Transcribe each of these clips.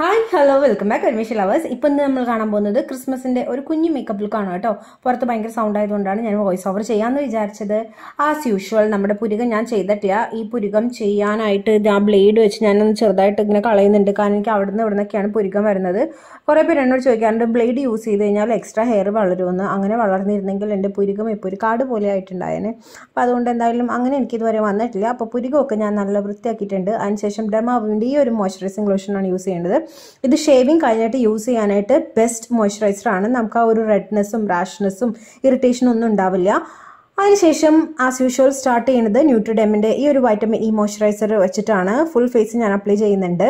hi hello welcome back admission lovers ഇപ്പം ഇന്ന് നമ്മൾ കാണാൻ പോകുന്നത് ക്രിസ്മസിൻ്റെ ഒരു കുഞ്ഞു മേക്കപ്പ് ലുക്കാണ് കേട്ടോ പുറത്ത് ഭയങ്കര സൗണ്ട് ആയതുകൊണ്ടാണ് ഞാൻ വോയിസ് ഓവർ ചെയ്യാമെന്ന് വിചാരിച്ചത് ആസ് യൂഷ്വൽ നമ്മുടെ പുരുകം ഞാൻ ചെയ്തിട്ടില്ല ഈ പുരുകം ചെയ്യാനായിട്ട് ആ ബ്ലേഡ് വെച്ച് ഞാനൊന്ന് ചെറുതായിട്ട് ഇങ്ങനെ കളയുന്നുണ്ട് കാരണം എനിക്ക് അവിടുന്ന് ഇവിടുന്നൊക്കെയാണ് പുരുകം വരുന്നത് കുറേ പേര് എന്നോട് ചോദിക്കാറുണ്ട് ബ്ലേഡ് യൂസ് ചെയ്ത് കഴിഞ്ഞാൽ എക്സ്ട്രാ ഹെയർ വളരുമെന്ന് അങ്ങനെ വളർന്നിരുന്നെങ്കിൽ എൻ്റെ പുരുകം ഇപ്പോൾ ഒരു കാട് പോലെ ആയിട്ടുണ്ടായേനെ അപ്പോൾ അതുകൊണ്ട് എന്തായാലും അങ്ങനെ എനിക്കിതുവരെ വന്നിട്ടില്ല അപ്പോൾ പുരുകമൊക്കെ ഞാൻ നല്ല വൃത്തിയാക്കിയിട്ടുണ്ട് അതിനുശേഷം ഡെമാവിൻ്റെ ഈ ഒരു മോയ്സ്ചറൈസിംഗ് ലോഷനാണ് യൂസ് ചെയ്യേണ്ടത് ഇത് ഷേവിങ് കഴിഞ്ഞിട്ട് യൂസ് ചെയ്യാനായിട്ട് ബെസ്റ്റ് മോയ്സ്ചറൈസർ ആണ് നമുക്ക് ആ ഒരു റെഡ്നെസ്സും റാഷ്നെസ്സും ഇറിറ്റേഷനും ഒന്നും ഉണ്ടാവില്ല അതിനുശേഷം ആസ് യൂഷ്വൽ സ്റ്റാർട്ട് ചെയ്യുന്നത് ന്യൂട്രിഡെമിൻ്റെ ഈ ഒരു വൈറ്റമിൻ ഇ മോയ്സ്ചറൈസർ വെച്ചിട്ടാണ് ഫുൾ ഫേസ് ഞാൻ അപ്ലൈ ചെയ്യുന്നുണ്ട്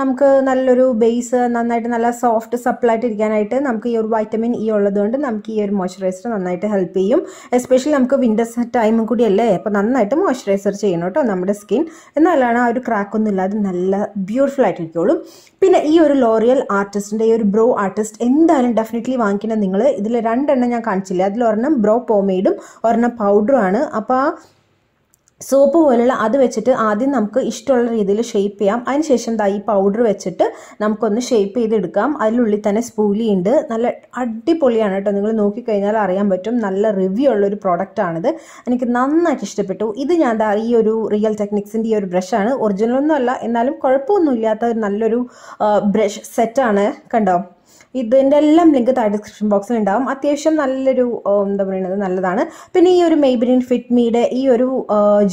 നമുക്ക് നല്ലൊരു ബേസ് നന്നായിട്ട് നല്ല സോഫ്റ്റ് സപ്പിളായിട്ട് ഇരിക്കാനായിട്ട് നമുക്ക് ഈ ഒരു വൈറ്റമിൻ ഇ e ഉള്ളതുകൊണ്ട് നമുക്ക് ഈ ഒരു മോയ്സ്ചറൈസർ നന്നായിട്ട് ഹെൽപ്പ് ചെയ്യും എസ്പെഷ്യലി നമുക്ക് വിൻ്റേഴ്സ് ടൈമും കൂടിയല്ലേ അപ്പോൾ നന്നായിട്ട് മോയ്സ്ചറൈസർ ചെയ്യണം കേട്ടോ നമ്മുടെ സ്കിൻ എന്നാലാണ് ആ ഒരു ക്രാക്കൊന്നും ഇല്ലാതെ നല്ല ബ്യൂട്ടിഫുൾ ആയിട്ടിരിക്കുള്ളൂ പിന്നെ ഈ ഒരു ലോറിയൽ ആർട്ടിസ്റ്റിൻ്റെ ഈ ഒരു ബ്രോ ആർട്ടിസ്റ്റ് എന്തായാലും ഡെഫിനറ്റ്ലി വാങ്ങിക്കണം നിങ്ങൾ ഇതിൽ രണ്ടെണ്ണം ഞാൻ കാണിച്ചില്ല അതിലൊരെണ്ണം ബ്രോ പോമേഡും ഒരെണ്ണം പൗഡറുമാണ് അപ്പോൾ ആ സോപ്പ് പോലുള്ള അത് വെച്ചിട്ട് ആദ്യം നമുക്ക് ഇഷ്ടമുള്ള രീതിയിൽ ഷേപ്പ് ചെയ്യാം അതിനുശേഷം ദാ ഈ പൗഡർ വെച്ചിട്ട് നമുക്കൊന്ന് ഷേപ്പ് ചെയ്തെടുക്കാം അതിലുള്ളിൽ തന്നെ സ്പൂലിയുണ്ട് നല്ല അടിപൊളിയാണ് കേട്ടോ നിങ്ങൾ നോക്കിക്കഴിഞ്ഞാൽ അറിയാൻ പറ്റും നല്ല റിവ്യൂ ഉള്ള ഒരു ആണിത് എനിക്ക് നന്നായിട്ട് ഇഷ്ടപ്പെട്ടു ഇത് ഞാൻ ദാ ഈ ഒരു റിയൽ ടെക്നിക്സിൻ്റെ ഈ ഒരു ബ്രഷാണ് ഒറിജിനൽ ഒന്നുമല്ല എന്നാലും കുഴപ്പമൊന്നുമില്ലാത്ത നല്ലൊരു ബ്രഷ് സെറ്റാണ് കണ്ടോ ഇതിൻ്റെ എല്ലാം ലിങ്ക് താഴെ ഡിസ്ക്രിപ്ഷൻ ബോക്സിൽ ഉണ്ടാവും അത്യാവശ്യം നല്ലൊരു എന്താ പറയുന്നത് നല്ലതാണ് പിന്നെ ഈ ഒരു മെയ്ബിനിൻ ഫിറ്റ് മീയുടെ ഈ ഒരു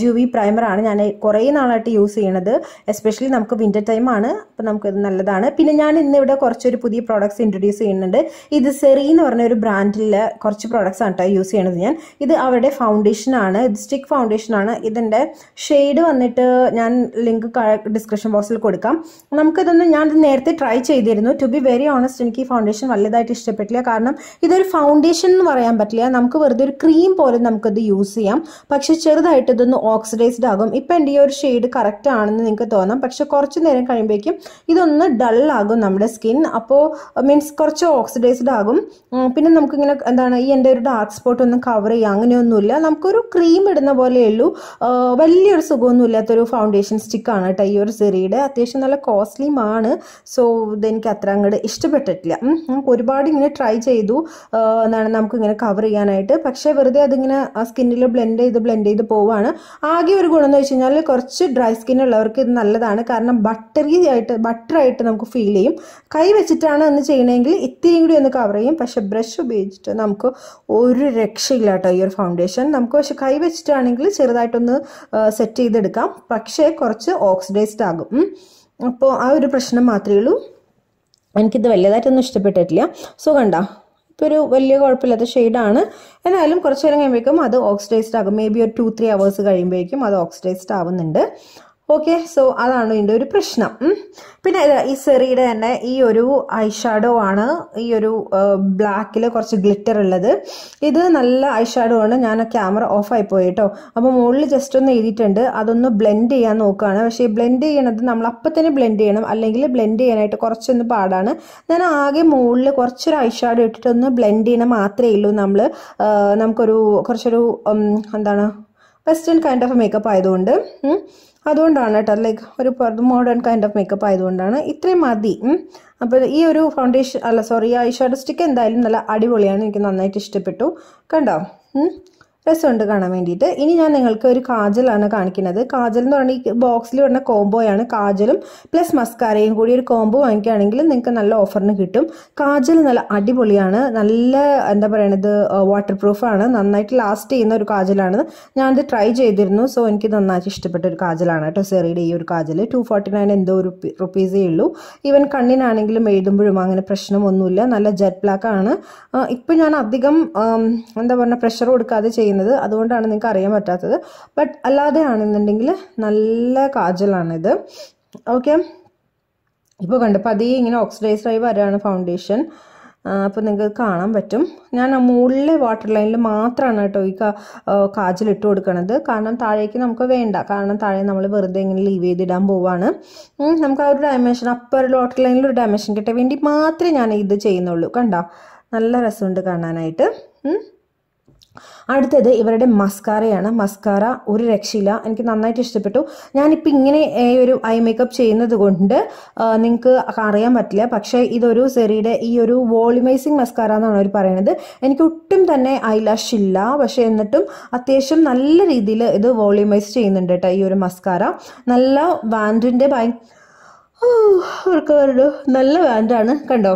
ജൂവി പ്രൈമറാണ് ഞാൻ കുറേ നാളായിട്ട് യൂസ് ചെയ്യണത് എസ്പെഷ്യലി നമുക്ക് വിൻ്റർ ടൈമാണ് അപ്പം ഇത് നല്ലതാണ് പിന്നെ ഞാൻ ഇന്നിവിടെ കുറച്ചൊരു പുതിയ പ്രോഡക്റ്റ്സ് ഇൻട്രൊഡ്യൂസ് ചെയ്യുന്നുണ്ട് ഇത് സെറി എന്ന് പറഞ്ഞ ഒരു ബ്രാൻഡിലെ കുറച്ച് പ്രോഡക്ട്സ് ആണ് കേട്ടോ യൂസ് ചെയ്യണത് ഞാൻ ഇത് അവരുടെ ഫൗണ്ടേഷനാണ് ഇത് സ്റ്റിക്ക് ഫൗണ്ടേഷനാണ് ഇതിൻ്റെ ഷെയ്ഡ് വന്നിട്ട് ഞാൻ ലിങ്ക് ഡിസ്ക്രിപ്ഷൻ ബോക്സിൽ കൊടുക്കാം നമുക്കിതൊന്ന് ഞാൻ നേരത്തെ ട്രൈ ചെയ്തിരുന്നു ടു ബി വെരി ഓണസ്റ്റ് എനിക്ക് ഈ ഫൗണ്ടേഷൻ വലുതായിട്ട് ഇഷ്ടപ്പെട്ടില്ല കാരണം ഇതൊരു ഫൗണ്ടേഷൻ എന്ന് പറയാൻ പറ്റില്ല നമുക്ക് വെറുതെ ഒരു ക്രീം പോലെ നമുക്കിത് യൂസ് ചെയ്യാം പക്ഷെ ചെറുതായിട്ട് ഇതൊന്ന് ഓക്സിഡൈസ്ഡ് ആകും ഇപ്പം എൻ്റെ ഈ ഒരു ഷെയ്ഡ് കറക്റ്റ് ആണെന്ന് നിങ്ങൾക്ക് തോന്നാം പക്ഷെ കുറച്ച് നേരം കഴിയുമ്പോഴേക്കും ഇതൊന്ന് ഡള്ളാകും നമ്മുടെ സ്കിൻ അപ്പോൾ മീൻസ് കുറച്ച് ഓക്സിഡൈസ്ഡ് ആകും പിന്നെ നമുക്കിങ്ങനെ എന്താണ് ഈ എൻ്റെ ഒരു ഡാർക്ക് സ്പോട്ട് ഒന്ന് കവർ ചെയ്യുക അങ്ങനെയൊന്നുമില്ല നമുക്കൊരു ക്രീം ഇടുന്ന പോലെയുള്ളൂ വലിയൊരു സുഖമൊന്നും ഇല്ലാത്തൊരു ഫൗണ്ടേഷൻ സ്റ്റിക്കാണ് കേട്ടോ ഈ ഒരു സെറിയുടെ അത്യാവശ്യം നല്ല കോസ്റ്റ്ലിയുമാണ് സോ ഇതെനിക്ക് അത്ര അങ്ങോട്ട് ഇഷ്ടപ്പെട്ടിട്ടില്ല നമുക്ക് ഒരുപാട് ഇങ്ങനെ ട്രൈ ചെയ്തു എന്നാണ് നമുക്ക് ഇങ്ങനെ കവർ ചെയ്യാനായിട്ട് പക്ഷേ വെറുതെ അതിങ്ങനെ സ്കിന്നിൽ ബ്ലെൻഡ് ചെയ്ത് ബ്ലെൻഡ് ചെയ്ത് പോവാണ് ആകെ ഒരു ഗുണം എന്ന് വെച്ച് കഴിഞ്ഞാൽ കുറച്ച് ഡ്രൈ സ്കിൻ ഉള്ളവർക്ക് ഇത് നല്ലതാണ് കാരണം ബട്ടറി ആയിട്ട് ബട്ടറായിട്ട് നമുക്ക് ഫീൽ ചെയ്യും കൈ വെച്ചിട്ടാണ് ഒന്ന് ചെയ്യണമെങ്കിൽ ഇത്തിരിയും കൂടി ഒന്ന് കവർ ചെയ്യും പക്ഷെ ബ്രഷ് ഉപയോഗിച്ചിട്ട് നമുക്ക് ഒരു രക്ഷയില്ല കേട്ടോ ഈ ഒരു ഫൗണ്ടേഷൻ നമുക്ക് പക്ഷെ കൈ വെച്ചിട്ടാണെങ്കിൽ ചെറുതായിട്ടൊന്ന് സെറ്റ് ചെയ്തെടുക്കാം പക്ഷേ കുറച്ച് ഓക്സിഡൈസ്ഡ് ആകും അപ്പോൾ ആ ഒരു പ്രശ്നം മാത്രമേ ഉള്ളൂ എനിക്കിത് വലിയതായിട്ടൊന്നും ഇഷ്ടപ്പെട്ടിട്ടില്ല സോ കണ്ട ഇപ്പോൾ ഒരു വലിയ കുഴപ്പമില്ലാത്ത ഷെയ്ഡാണ് എന്നാലും കുറച്ച് നേരം കഴിയുമ്പോഴേക്കും അത് ഓക്സിഡൈസ്ഡ് ആകും മേ ബി ഒരു ടു ത്രീ അവേഴ്സ് കഴിയുമ്പോഴേക്കും അത് ഓക്സിഡൈസ്ഡ് ആവുന്നുണ്ട് ഓക്കെ സോ അതാണ് ഇതിൻ്റെ ഒരു പ്രശ്നം പിന്നെ ഈ സെറിയുടെ തന്നെ ഈ ഒരു ഐ ഷാഡോ ആണ് ഈ ഒരു ബ്ലാക്കിൽ കുറച്ച് ഗ്ലിറ്റർ ഉള്ളത് ഇത് നല്ല ഐ ഷാഡോ ആണ് ഞാൻ ക്യാമറ ഓഫ് ആയി പോയി കേട്ടോ അപ്പോൾ മുകളിൽ ജസ്റ്റ് ഒന്ന് എഴുതിയിട്ടുണ്ട് അതൊന്ന് ബ്ലെൻഡ് ചെയ്യാൻ നോക്കുകയാണ് പക്ഷേ ബ്ലെൻഡ് ചെയ്യണത് നമ്മൾ അപ്പം തന്നെ ബ്ലെൻഡ് ചെയ്യണം അല്ലെങ്കിൽ ബ്ലെൻഡ് ചെയ്യാനായിട്ട് കുറച്ചൊന്ന് പാടാണ് ഞാൻ ആകെ മുകളിൽ കുറച്ചൊരു ഐ ഷാഡോ ഇട്ടിട്ട് ഒന്ന് ബ്ലെൻഡ് ചെയ്യണം മാത്രമേ ഉള്ളൂ നമ്മൾ നമുക്കൊരു കുറച്ചൊരു എന്താണ് വെസ്റ്റേൺ കൈൻഡ് ഓഫ് മേക്കപ്പ് ആയതുകൊണ്ട് അതുകൊണ്ടാണ് കേട്ടോ ലൈക്ക് ഒരു മോഡേൺ കൈൻഡ് ഓഫ് മേക്കപ്പ് ആയതുകൊണ്ടാണ് ഇത്രയും മതി അപ്പോൾ ഈ ഒരു ഫൗണ്ടേഷൻ അല്ല സോറി ആ ഐ സ്റ്റിക്ക് എന്തായാലും നല്ല അടിപൊളിയാണ് എനിക്ക് നന്നായിട്ട് ഇഷ്ടപ്പെട്ടു കണ്ടോ രസമുണ്ട് കാണാൻ വേണ്ടിയിട്ട് ഇനി ഞാൻ നിങ്ങൾക്ക് ഒരു കാജലാണ് കാണിക്കുന്നത് കാജൽ എന്ന് പറഞ്ഞാൽ ഈ ബോക്സിൽ വരുന്ന കോംബോയാണ് കാജലും പ്ലസ് മസ്കാരയും കൂടി ഒരു കോംബോ വാങ്ങിക്കുകയാണെങ്കിൽ നിങ്ങൾക്ക് നല്ല ഓഫറിന് കിട്ടും കാജൽ നല്ല അടിപൊളിയാണ് നല്ല എന്താ പറയണത് വാട്ടർ പ്രൂഫാണ് നന്നായിട്ട് ലാസ്റ്റ് ചെയ്യുന്ന ഒരു കാജലാണ് ഞാനിത് ട്രൈ ചെയ്തിരുന്നു സോ എനിക്ക് നന്നായിട്ട് ഇഷ്ടപ്പെട്ട ഒരു കാജലാണ് കേട്ടോ സെറിയുടെ ഈ ഒരു കാജൽ ടു ഫോർട്ടി നയൻ എന്തോ റുപ്പീസേ ഉള്ളൂ ഈവൻ കണ്ണിനാണെങ്കിലും എഴുതുമ്പോഴും അങ്ങനെ പ്രശ്നമൊന്നുമില്ല നല്ല ജെറ്റ് ബ്ലാക്ക് ആണ് ഇപ്പം ഞാൻ അധികം എന്താ പറയുക പ്രഷർ കൊടുക്കാതെ ചെയ്യുന്നത് ചെയ്യുന്നത് അതുകൊണ്ടാണ് നിങ്ങൾക്ക് അറിയാൻ പറ്റാത്തത് ബട്ട് അല്ലാതെ ആണെന്നുണ്ടെങ്കിൽ നല്ല കാജലാണിത് ഓക്കെ ഇപ്പോൾ കണ്ട് പതി ഇങ്ങനെ ഓക്സിഡൈസ് ആയി വരാണ് ഫൗണ്ടേഷൻ അപ്പോൾ നിങ്ങൾക്ക് കാണാൻ പറ്റും ഞാൻ ആ മുകളിലെ വാട്ടർ ലൈനിൽ മാത്രമാണ് കേട്ടോ ഈ കാജൽ ഇട്ട് കൊടുക്കണത് കാരണം താഴേക്ക് നമുക്ക് വേണ്ട കാരണം താഴെ നമ്മൾ വെറുതെ ഇങ്ങനെ ലീവ് ചെയ്തിടാൻ പോവാണ് നമുക്ക് ആ ഒരു ഡയമെൻഷൻ അപ്പർ വാട്ടർ ലൈനിൽ ഒരു ഡയമെൻഷൻ കിട്ടാൻ വേണ്ടി മാത്രമേ ഞാൻ ഇത് ചെയ്യുന്നുള്ളൂ കണ്ടോ നല്ല രസമുണ്ട് കാണാനായിട്ട് അടുത്തത് ഇവരുടെ മസ്കാരയാണ് മസ്കാര ഒരു രക്ഷയില്ല എനിക്ക് നന്നായിട്ട് ഇഷ്ടപ്പെട്ടു ഞാനിപ്പോൾ ഇങ്ങനെ ഒരു ഐ മേക്കപ്പ് ചെയ്യുന്നത് കൊണ്ട് നിങ്ങൾക്ക് അറിയാൻ പറ്റില്ല പക്ഷേ ഇതൊരു സെറിയുടെ ഈ ഒരു വോളിമൈസിങ് മസ്കാര എന്നാണ് അവർ പറയുന്നത് എനിക്ക് ഒട്ടും തന്നെ ഐലാഷ് ഇല്ല പക്ഷേ എന്നിട്ടും അത്യാവശ്യം നല്ല രീതിയിൽ ഇത് വോളിമൈസ് ചെയ്യുന്നുണ്ട് കേട്ടോ ഈ ഒരു മസ്കാര നല്ല വാൻഡിൻ്റെ ഭയ അവർക്ക് നല്ല വാൻഡാണ് കണ്ടോ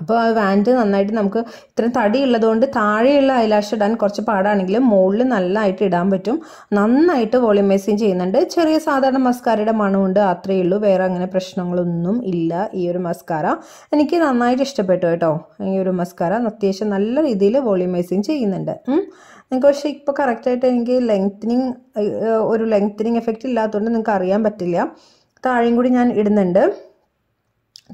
അപ്പോൾ ആ വാൻഡ് നന്നായിട്ട് നമുക്ക് ഇത്രയും തടി ഉള്ളതുകൊണ്ട് താഴെയുള്ള ഐലാഷ് ഇടാൻ കുറച്ച് പാടാണെങ്കിലും മുകളിൽ നല്ലതായിട്ട് ഇടാൻ പറ്റും നന്നായിട്ട് വോളിമൈസിങ് ചെയ്യുന്നുണ്ട് ചെറിയ സാധാരണ മസ്കാരയുടെ മണമുണ്ട് അത്രയേ ഉള്ളൂ വേറെ അങ്ങനെ പ്രശ്നങ്ങളൊന്നും ഇല്ല ഈ ഒരു മസ്കാര എനിക്ക് നന്നായിട്ട് ഇഷ്ടപ്പെട്ടു കേട്ടോ ഈ ഒരു മസ്കാര അത്യാവശ്യം നല്ല രീതിയിൽ വോളിമൈസിങ് ചെയ്യുന്നുണ്ട് നിങ്ങൾക്ക് പക്ഷേ ഇപ്പോൾ കറക്റ്റായിട്ട് എനിക്ക് ലെങ്ത്തിനിങ് ഒരു ലെങ്ത്തിനിങ് എഫക്റ്റ് ഇല്ലാത്തതുകൊണ്ട് നിങ്ങൾക്ക് അറിയാൻ പറ്റില്ല താഴെയും കൂടി ഞാൻ ഇടുന്നുണ്ട്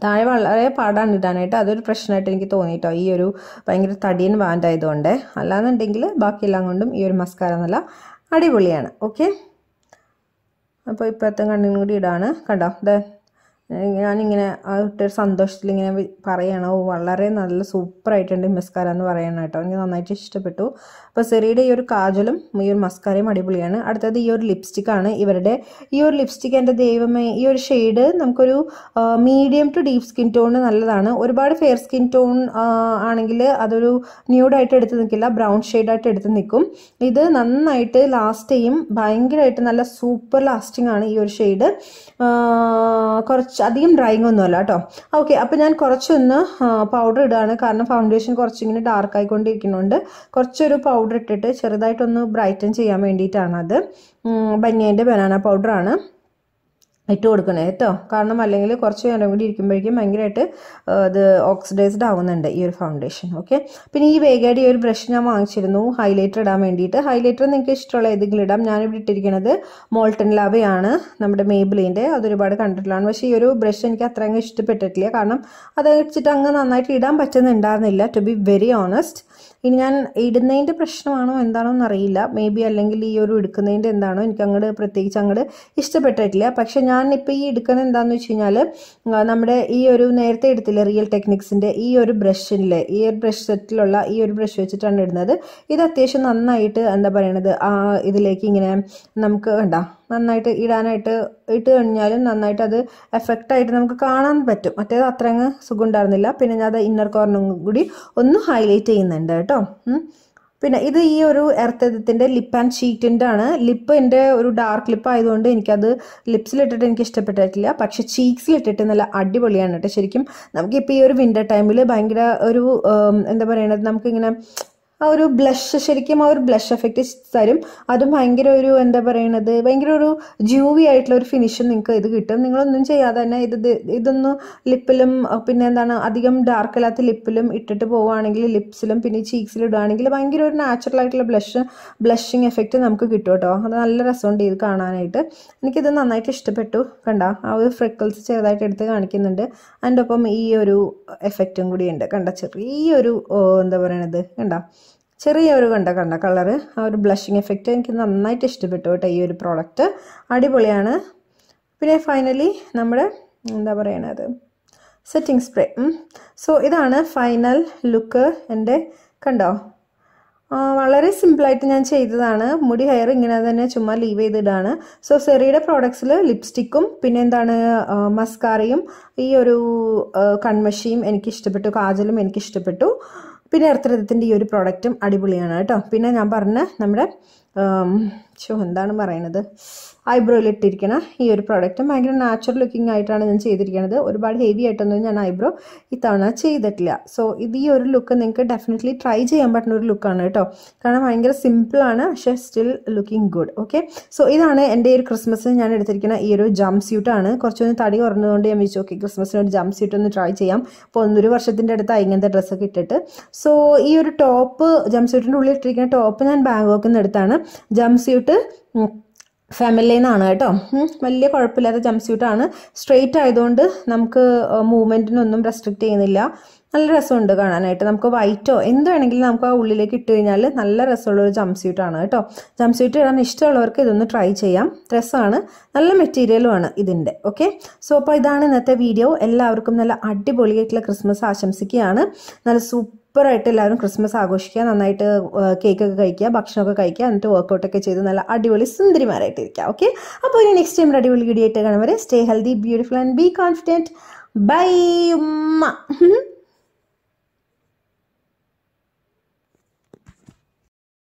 താഴെ വളരെ പാടാണ് ഇടാനായിട്ട് അതൊരു പ്രശ്നമായിട്ട് എനിക്ക് തോന്നിയിട്ടോ ഈ ഒരു ഭയങ്കര തടിയൻ വാൻഡ് ആയതുകൊണ്ട് അല്ലാന്നുണ്ടെങ്കിൽ ബാക്കിയെല്ലാം കൊണ്ടും ഈ ഒരു മസ്കാര നല്ല അടിപൊളിയാണ് ഓക്കെ അപ്പോൾ ഇപ്പോഴത്തെ കണ്ണിനും കൂടി ഇടാണ് കണ്ടോ ഇത് ഞാനിങ്ങനെ ആ ഇട്ടൊരു സന്തോഷത്തിൽ ഇങ്ങനെ പറയണം ഓ വളരെ നല്ല സൂപ്പറായിട്ടുണ്ട് മസ്കാര എന്ന് പറയണം കേട്ടോ എനിക്ക് നന്നായിട്ട് ഇഷ്ടപ്പെട്ടു അപ്പോൾ സെറിയുടെ ഈ ഒരു കാജലും ഈ ഒരു മസ്കാരയും അടിപൊളിയാണ് അടുത്തത് ഈ ഒരു ലിപ്സ്റ്റിക്കാണ് ഇവരുടെ ഈ ഒരു ലിപ്സ്റ്റിക്ക് എൻ്റെ ദൈവമേ ഈ ഒരു ഷെയ്ഡ് നമുക്കൊരു മീഡിയം ടു ഡീപ്പ് സ്കിൻ ടോണിന് നല്ലതാണ് ഒരുപാട് ഫെയർ സ്കിൻ ടോൺ ആണെങ്കിൽ അതൊരു ന്യൂഡായിട്ട് എടുത്ത് നിൽക്കില്ല ബ്രൗൺ ഷെയ്ഡായിട്ട് എടുത്ത് നിൽക്കും ഇത് നന്നായിട്ട് ലാസ്റ്റ് ചെയ്യും ഭയങ്കരമായിട്ട് നല്ല സൂപ്പർ ലാസ്റ്റിംഗ് ആണ് ഈ ഒരു ഷെയ്ഡ് കുറച്ച് കുറച്ച് അധികം ഡ്രൈയിങ് അല്ല കേട്ടോ ഓക്കെ അപ്പോൾ ഞാൻ കുറച്ചൊന്ന് പൗഡർ ഇടുകയാണ് കാരണം ഫൗണ്ടേഷൻ കുറച്ചിങ്ങനെ ഡാർക്ക് ആയിക്കൊണ്ടിരിക്കുന്നുണ്ട് കുറച്ചൊരു പൗഡർ ഇട്ടിട്ട് ചെറുതായിട്ടൊന്ന് ബ്രൈറ്റൻ ചെയ്യാൻ അത് ബനിയൻ്റെ ബനാന പൗഡറാണ് ഇട്ട് കൊടുക്കണേ കേട്ടോ കാരണം അല്ലെങ്കിൽ കുറച്ച് നേരം കൂടി ഇരിക്കുമ്പോഴേക്കും ഭയങ്കരമായിട്ട് അത് ഓക്സിഡൈസ്ഡ് ആവുന്നുണ്ട് ഈ ഒരു ഫൗണ്ടേഷൻ ഓക്കെ പിന്നെ ഈ വേഗയുടെ ഒരു ബ്രഷ് ഞാൻ വാങ്ങിച്ചിരുന്നു ഹൈലൈറ്റർ ഇടാൻ വേണ്ടിയിട്ട് ഹൈലൈറ്റർ നിങ്ങൾക്ക് ഇഷ്ടമുള്ള ഏതെങ്കിലും ഇടാം ഞാനിവിടെ ഇട്ടിരിക്കുന്നത് മോൾട്ടൺ ലാബയാണ് നമ്മുടെ മേബിളിൻ്റെ അതൊരുപാട് കണ്ടിട്ടുള്ളതാണ് പക്ഷേ ഈ ഒരു ബ്രഷ് എനിക്ക് അത്ര അങ്ങ് ഇഷ്ടപ്പെട്ടിട്ടില്ല കാരണം അത് വെച്ചിട്ട് അങ്ങ് നന്നായിട്ട് ഇടാൻ പറ്റുന്നുണ്ടായിരുന്നില്ല ടു ബി വെരി ഓണസ്റ്റ് ഇനി ഞാൻ ഇടുന്നതിൻ്റെ പ്രശ്നമാണോ എന്താണോ എന്നറിയില്ല മേ ബി അല്ലെങ്കിൽ ഈ ഒരു എടുക്കുന്നതിൻ്റെ എന്താണോ എനിക്ക് അങ്ങോട്ട് പ്രത്യേകിച്ച് അങ്ങോട്ട് ഇഷ്ടപ്പെട്ടിട്ടില്ല പക്ഷെ ഞാൻ ഇപ്പോൾ ഈ എടുക്കുന്നത് എന്താണെന്ന് വെച്ച് കഴിഞ്ഞാൽ നമ്മുടെ ഈ ഒരു നേരത്തെ എടുത്തില്ല റിയൽ ടെക്നിക്സിൻ്റെ ഈ ഒരു ബ്രഷിലെ ഈ ഒരു ബ്രഷ് സെറ്റിലുള്ള ഈ ഒരു ബ്രഷ് വെച്ചിട്ടാണ് ഇടുന്നത് ഇത് അത്യാവശ്യം നന്നായിട്ട് എന്താ പറയണത് ഇതിലേക്ക് ഇങ്ങനെ നമുക്ക് കണ്ട നന്നായിട്ട് ഇടാനായിട്ട് ഇട്ട് കഴിഞ്ഞാലും നന്നായിട്ട് അത് എഫക്റ്റായിട്ട് നമുക്ക് കാണാൻ പറ്റും മറ്റേത് അത്ര അങ്ങ് സുഖം ഉണ്ടായിരുന്നില്ല പിന്നെ ഞാൻ അത് ഇന്നർ കോർണും കൂടി ഒന്ന് ഹൈലൈറ്റ് ചെയ്യുന്നുണ്ട് കേട്ടോ പിന്നെ ഇത് ഈ ഒരു എർത്തത്തിൻ്റെ ലിപ്പ് ആൻഡ് ചീക്കിൻ്റെ ആണ് ലിപ്പ് എൻ്റെ ഒരു ഡാർക്ക് ലിപ്പ് ആയതുകൊണ്ട് എനിക്കത് ലിപ്സിലിട്ടിട്ട് എനിക്ക് ഇഷ്ടപ്പെട്ടിട്ടില്ല പക്ഷെ ചീക്സിലിട്ടിട്ട് നല്ല അടിപൊളിയാണ് കേട്ടോ ശരിക്കും നമുക്കിപ്പോൾ ഈ ഒരു വിൻ്റർ ടൈമിൽ ഭയങ്കര ഒരു എന്താ പറയണത് നമുക്കിങ്ങനെ ആ ഒരു ബ്ലഷ് ശരിക്കും ആ ഒരു ബ്ലഷ് എഫക്റ്റ് തരും അതും ഭയങ്കര ഒരു എന്താ പറയണത് ഭയങ്കര ഒരു ജ്യൂവി ആയിട്ടുള്ള ഒരു ഫിനിഷും നിങ്ങൾക്ക് ഇത് കിട്ടും നിങ്ങളൊന്നും ചെയ്യാതെ തന്നെ ഇത് ഇതൊന്ന് ലിപ്പിലും പിന്നെ എന്താണ് അധികം ഡാർക്ക് അല്ലാത്ത ലിപ്പിലും ഇട്ടിട്ട് പോവുകയാണെങ്കിൽ ലിപ്സിലും പിന്നെ ചീക്സിലും ഇടുകയാണെങ്കിൽ ഭയങ്കര ഒരു നാച്ചുറൽ ആയിട്ടുള്ള ബ്ലഷ് ബ്ലഷിങ് എഫക്റ്റ് നമുക്ക് കിട്ടും കേട്ടോ അത് നല്ല രസമുണ്ട് ഇത് കാണാനായിട്ട് എനിക്കിത് നന്നായിട്ട് ഇഷ്ടപ്പെട്ടു കണ്ട ആ ഒരു ഫ്രിക്കിൾസ് ചെറുതായിട്ട് എടുത്ത് കാണിക്കുന്നുണ്ട് അതിൻ്റെ ഒപ്പം ഈ ഒരു എഫക്റ്റും കൂടി ഉണ്ട് കണ്ട ചെറിയൊരു എന്താ പറയണത് കണ്ട ചെറിയ ഒരു കണ്ട കണ്ട കളർ ആ ഒരു ബ്ലഷിങ് എഫക്റ്റ് എനിക്ക് നന്നായിട്ട് ഇഷ്ടപ്പെട്ടു കേട്ടോ ഈ ഒരു പ്രോഡക്റ്റ് അടിപൊളിയാണ് പിന്നെ ഫൈനലി നമ്മുടെ എന്താ പറയണത് സെറ്റിംഗ് സ്പ്രേ സോ ഇതാണ് ഫൈനൽ ലുക്ക് എൻ്റെ കണ്ടോ വളരെ സിമ്പിളായിട്ട് ഞാൻ ചെയ്തതാണ് മുടി ഹെയർ ഇങ്ങനെ തന്നെ ചുമ്മാ ലീവ് ചെയ്തിടാണ് സോ സെറിയുടെ പ്രോഡക്ട്സിൽ ലിപ്സ്റ്റിക്കും പിന്നെ എന്താണ് മസ്കാറയും ഈ ഒരു കൺമഷിയും എനിക്ക് ഇഷ്ടപ്പെട്ടു കാജലും എനിക്ക് ഇഷ്ടപ്പെട്ടു പിന്നെ എർത്തരത്തിൻ്റെ ഈ ഒരു പ്രോഡക്റ്റും അടിപൊളിയാണ് കേട്ടോ പിന്നെ ഞാൻ പറഞ്ഞ നമ്മുടെ ഷോ എന്താണ് പറയണത് ഐബ്രോയിൽ ഇട്ടിരിക്കണ ഈ ഒരു പ്രോഡക്റ്റ് ഭയങ്കര നാച്ചുറൽ ലുക്കിംഗ് ആയിട്ടാണ് ഞാൻ ചെയ്തിരിക്കുന്നത് ഒരുപാട് ഹെവി ആയിട്ടൊന്നും ഞാൻ ഐബ്രോ ഇത്തവണ ചെയ്തിട്ടില്ല സോ ഇത് ഈ ഒരു ലുക്ക് നിങ്ങൾക്ക് ഡെഫിനറ്റ്ലി ട്രൈ ചെയ്യാൻ പറ്റുന്ന ഒരു ലുക്കാണ് കേട്ടോ കാരണം ഭയങ്കര സിമ്പിളാണ് പക്ഷേ still looking good okay so ഇതാണ് എൻ്റെ ഒരു ക്രിസ്മസിന് ഞാൻ എടുത്തിരിക്കുന്ന ഈ ഒരു ജംപ് സ്യൂട്ടാണ് കുറച്ചൊന്ന് തടി കുറഞ്ഞതുകൊണ്ട് ഞാൻ വിളിച്ചു ഓക്കെ ക്രിസ്മസിന് ഒരു ജംപ് സ്യൂട്ട് ഒന്ന് ട്രൈ ചെയ്യാം അപ്പോൾ ഒന്നൊരു വർഷത്തിൻ്റെ അടുത്ത് ഇങ്ങനത്തെ ഡ്രസ്സൊക്കെ ഇട്ടിട്ട് സോ ഈ ഒരു ടോപ്പ് ജംപ് സ്യൂട്ടിൻ്റെ ഉള്ളിൽ ഇട്ടിരിക്കുന്ന ടോപ്പ് ഞാൻ ബാങ്കോക്കിൽ നിന്ന് എടുത്താണ് ജംപ് സ്യൂട്ട് സ്യൂട്ട് ഫാമിലിന്നാണ് കേട്ടോ വലിയ കുഴപ്പമില്ലാത്ത ജംപ് സ്യൂട്ടാണ് സ്ട്രെയിറ്റ് ആയതുകൊണ്ട് നമുക്ക് മൂവ്മെൻറ്റിനൊന്നും റെസ്ട്രിക്റ്റ് ചെയ്യുന്നില്ല നല്ല രസമുണ്ട് കാണാനായിട്ട് നമുക്ക് വൈറ്റോ എന്ത് വേണമെങ്കിലും നമുക്ക് ആ ഉള്ളിലേക്ക് ഇട്ട് കഴിഞ്ഞാൽ നല്ല രസമുള്ളൊരു ജംപ് സ്യൂട്ടാണ് കേട്ടോ ജംപ് സ്യൂട്ട് ഇടാൻ ഇഷ്ടമുള്ളവർക്ക് ഇതൊന്ന് ട്രൈ ചെയ്യാം രസമാണ് നല്ല മെറ്റീരിയലുമാണ് ഇതിൻ്റെ ഓക്കെ സോ അപ്പോൾ ഇതാണ് ഇന്നത്തെ വീഡിയോ എല്ലാവർക്കും നല്ല അടിപൊളിയായിട്ടുള്ള ക്രിസ്മസ് ആശംസിക്കുകയാണ് നല്ല സൂപ്പർ സൂപ്പറായിട്ട് എല്ലാവരും ക്രിസ്മസ് ആഘോഷിക്കുക നന്നായിട്ട് കേക്കൊക്കെ കഴിക്കുക ഭക്ഷണമൊക്കെ കഴിക്കുക എന്നിട്ട് വർക്ക്ഔട്ടൊക്കെ ചെയ്ത് നല്ല അടിപൊളി സുന്ദരിമാരായിട്ട് ഇരിക്കുക ഓക്കെ അപ്പോൾ ഇനി നെക്സ്റ്റ് ടൈം അടിപൊളി വീഡിയോ ആയിട്ട് കാണുമ്പോൾ stay healthy beautiful and be confident bye ഉമ്മ